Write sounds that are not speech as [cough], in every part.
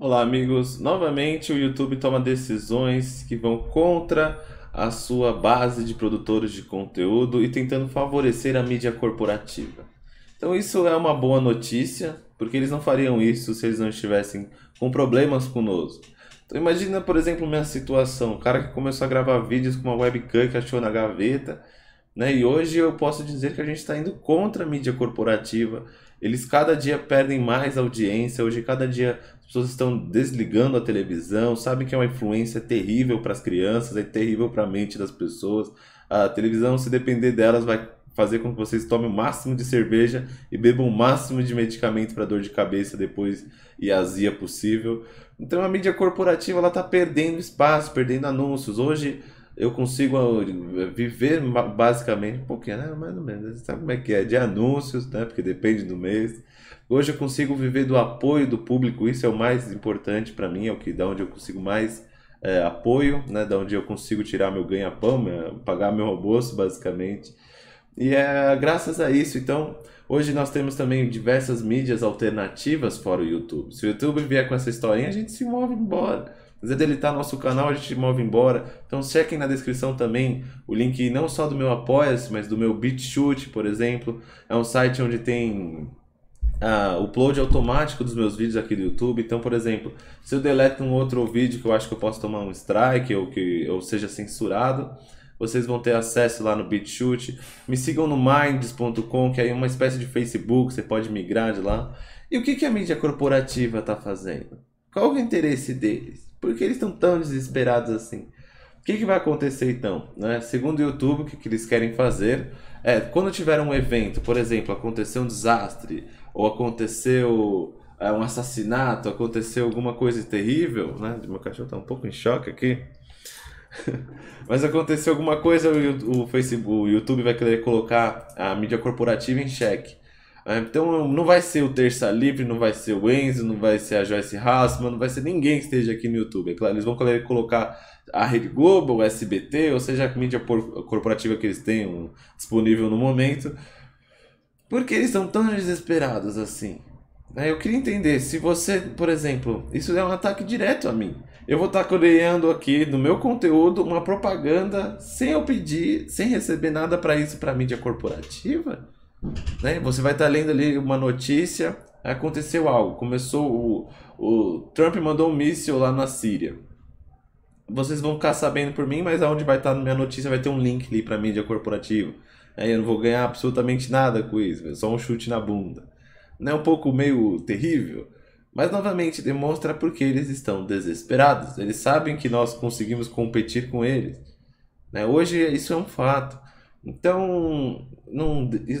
Olá, amigos. Novamente, o YouTube toma decisões que vão contra a sua base de produtores de conteúdo e tentando favorecer a mídia corporativa. Então, isso é uma boa notícia, porque eles não fariam isso se eles não estivessem com problemas conosco. Então, imagina, por exemplo, minha situação: o cara que começou a gravar vídeos com uma webcam que achou na gaveta né? E hoje eu posso dizer que a gente está indo contra a mídia corporativa. Eles cada dia perdem mais audiência, hoje cada dia as pessoas estão desligando a televisão, sabem que é uma influência terrível para as crianças, é terrível para a mente das pessoas. A televisão, se depender delas, vai fazer com que vocês tomem o máximo de cerveja e bebam o máximo de medicamento para dor de cabeça depois e azia possível. Então a mídia corporativa ela está perdendo espaço, perdendo anúncios. Hoje eu consigo ah, viver basicamente um pouquinho, né? mais ou menos, sabe como é que é, de anúncios, né? porque depende do mês. Hoje eu consigo viver do apoio do público, isso é o mais importante para mim, é o que dá onde eu consigo mais é, apoio, né? da onde eu consigo tirar meu ganha-pão, pagar meu almoço, basicamente. E é graças a isso, então, hoje nós temos também diversas mídias alternativas fora o YouTube. Se o YouTube vier com essa historinha, a gente se move embora quiser deletar tá nosso canal, a gente move embora. Então chequem na descrição também o link não só do meu Apoia-se, mas do meu BitChute, por exemplo. É um site onde tem uh, upload automático dos meus vídeos aqui do YouTube. Então, por exemplo, se eu deleto um outro vídeo que eu acho que eu posso tomar um strike ou que ou seja censurado, vocês vão ter acesso lá no BitChute. Me sigam no minds.com, que é uma espécie de Facebook, você pode migrar de lá. E o que, que a mídia corporativa está fazendo? Qual é o interesse deles? por que eles estão tão desesperados assim? O que, que vai acontecer então? Né? Segundo o YouTube, o que, que eles querem fazer é quando tiver um evento, por exemplo, aconteceu um desastre ou aconteceu é, um assassinato, aconteceu alguma coisa terrível, né? Meu cachorro está um pouco em choque aqui. [laughs] Mas aconteceu alguma coisa, o, o Facebook, o YouTube vai querer colocar a mídia corporativa em xeque. É, então não vai ser o Terça Livre, não vai ser o Enzo, não vai ser a Joyce Hasman, não vai ser ninguém que esteja aqui no YouTube. É claro, eles vão colocar a Rede Globo, o SBT, ou seja, a mídia corporativa que eles tenham disponível no momento. Porque eles estão tão desesperados assim. É, eu queria entender, se você, por exemplo, isso é um ataque direto a mim. Eu vou estar coreando aqui no meu conteúdo uma propaganda sem eu pedir, sem receber nada para isso para mídia corporativa? Né? Você vai estar tá lendo ali uma notícia, aconteceu algo, começou o, o Trump mandou um míssil lá na Síria. Vocês vão ficar sabendo por mim, mas aonde vai estar tá minha notícia vai ter um link ali para mídia corporativa. Aí eu não vou ganhar absolutamente nada com isso, é só um chute na bunda. Não é um pouco meio terrível? Mas novamente demonstra porque eles estão desesperados. Eles sabem que nós conseguimos competir com eles. Né? Hoje isso é um fato. Então,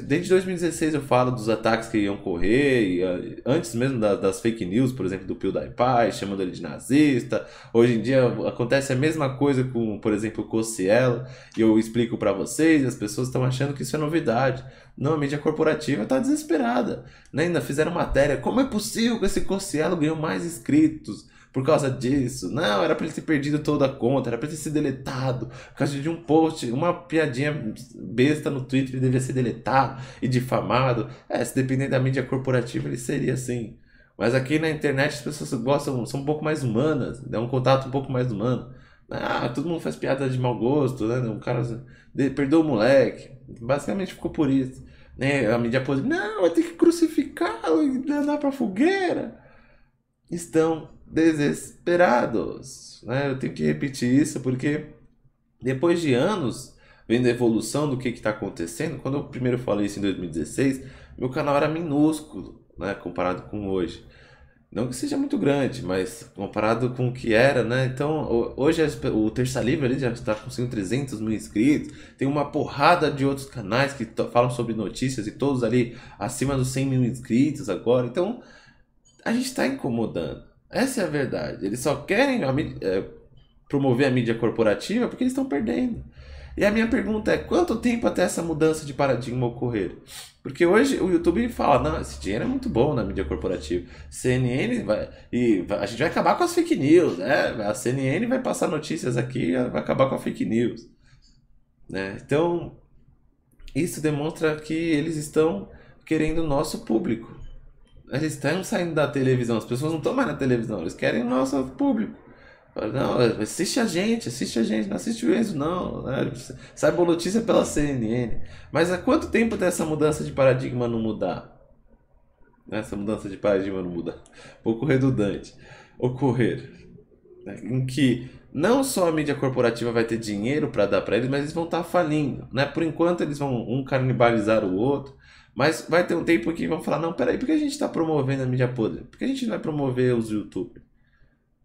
desde 2016 eu falo dos ataques que iam ocorrer e, ah, antes mesmo da, das fake news, por exemplo, do PewDiePie, chamando ele de nazista. Hoje em dia acontece a mesma coisa com, por exemplo, o Cossiello, e eu explico para vocês, e as pessoas estão achando que isso é novidade. Não, a mídia corporativa está desesperada. Né? Ainda fizeram matéria, como é possível que esse Cossiello ganhou mais inscritos? por causa disso. Não, era pra ele ter perdido toda a conta, era pra ele ter sido deletado. Por causa de um post, uma piadinha besta no Twitter, ele devia ser deletado e difamado. É, se dependendo da mídia corporativa, ele seria assim. Mas aqui na internet as pessoas gostam, são um pouco mais humanas, é um contato um pouco mais humano. Ah, todo mundo faz piada de mau gosto, né? Um cara perdeu o moleque. Basicamente ficou por isso. Né? A mídia positiva, não, vai ter que crucificá-lo e andar pra fogueira estão desesperados. Né? Eu tenho que repetir isso porque depois de anos vendo a evolução do que está acontecendo, quando eu primeiro falei isso em 2016, meu canal era minúsculo né? comparado com hoje. Não que seja muito grande, mas comparado com o que era, né? Então, hoje o Terça Livre ali já está com 300 mil inscritos. Tem uma porrada de outros canais que falam sobre notícias e todos ali acima dos 100 mil inscritos agora. Então, a gente está incomodando. Essa é a verdade. Eles só querem a é, promover a mídia corporativa porque eles estão perdendo. E a minha pergunta é: quanto tempo até essa mudança de paradigma ocorrer? Porque hoje o YouTube fala: não, esse dinheiro é muito bom na mídia corporativa. CNN vai. E a gente vai acabar com as fake news, né? A CNN vai passar notícias aqui e vai acabar com a fake news. Né? Então, isso demonstra que eles estão querendo o nosso público eles estão saindo da televisão, as pessoas não estão mais na televisão, eles querem o nosso público. Não, assiste a gente, assiste a gente, não assiste o Enzo, não. Saiba né? Sai notícia pela CNN. Mas há quanto tempo tem essa mudança de paradigma não mudar? Né, essa mudança de paradigma não mudar. Pouco [laughs] redundante. Ocorrer. Né? Em que não só a mídia corporativa vai ter dinheiro para dar para eles, mas eles vão estar tá falindo. Né? Por enquanto eles vão um carnibalizar o outro. Mas vai ter um tempo que vão falar, não, peraí, por que a gente está promovendo a mídia podre? Por que a gente não vai promover os youtubers?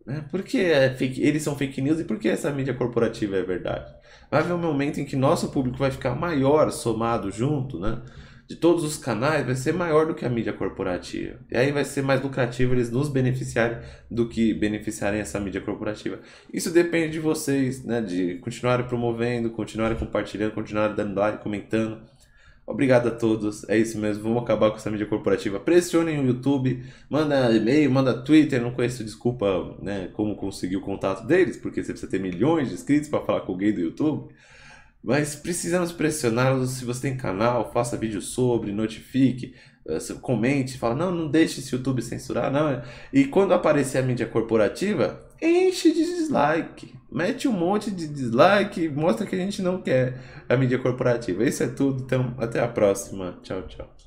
Né? Por que é fake, eles são fake news e por que essa mídia corporativa é verdade? Vai haver um momento em que nosso público vai ficar maior somado junto, né? De todos os canais, vai ser maior do que a mídia corporativa. E aí vai ser mais lucrativo eles nos beneficiarem do que beneficiarem essa mídia corporativa. Isso depende de vocês, né? De continuarem promovendo, continuarem compartilhando, continuarem dando like, comentando Obrigado a todos. É isso mesmo. Vamos acabar com essa mídia corporativa. Pressionem o YouTube, manda e-mail, manda Twitter. Não conheço desculpa, né, como conseguir o contato deles, porque você precisa ter milhões de inscritos para falar com alguém do YouTube. Mas precisamos pressioná-los. Se você tem canal, faça vídeo sobre, notifique, eh, comente, fala: não, não deixe esse YouTube censurar, não. É? E quando aparecer a mídia corporativa, enche de dislike. Mete um monte de dislike, mostra que a gente não quer a mídia corporativa. Isso é tudo, então até a próxima. Tchau, tchau.